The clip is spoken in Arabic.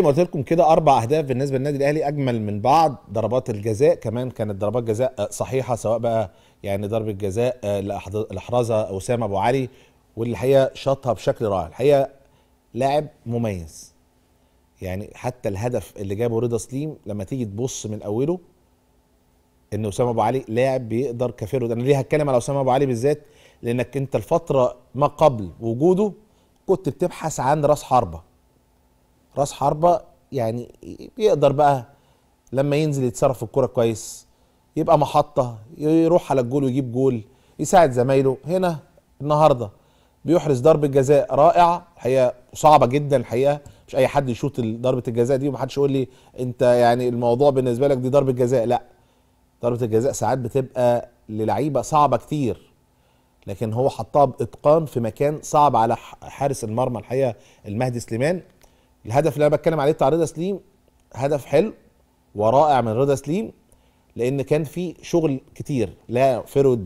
زي ما قلت لكم كده اربع اهداف بالنسبه للنادي الاهلي اجمل من بعض ضربات الجزاء كمان كانت ضربات جزاء آه، صحيحه سواء بقى يعني ضربه جزاء آه، لاحرزها اسامه ابو علي واللي الحقيقه شاطها بشكل رائع الحقيقه لاعب مميز يعني حتى الهدف اللي جابه رضا سليم لما تيجي تبص من اوله ان اسامه ابو علي لاعب بيقدر ده انا ليه هتكلم على اسامه ابو علي بالذات لانك انت الفتره ما قبل وجوده كنت بتبحث عن راس حربه راس حربه يعني بيقدر بقى لما ينزل يتصرف في الكوره كويس يبقى محطه يروح على الجول ويجيب جول يساعد زمايله هنا النهارده بيحرز ضربه جزاء رائعه الحقيقه صعبه جدا الحقيقه مش اي حد يشوط ضربه الجزاء دي ومحدش يقول لي انت يعني الموضوع بالنسبه لك دي ضربه جزاء لا ضربه الجزاء ساعات بتبقى للعيبه صعبه كتير لكن هو حطها باتقان في مكان صعب على حارس المرمى الحقيقه المهدي سليمان الهدف اللي انا بتكلم عليه بتاع رضا سليم هدف حلو ورائع من رضا سليم لان كان في شغل كتير لا فيرود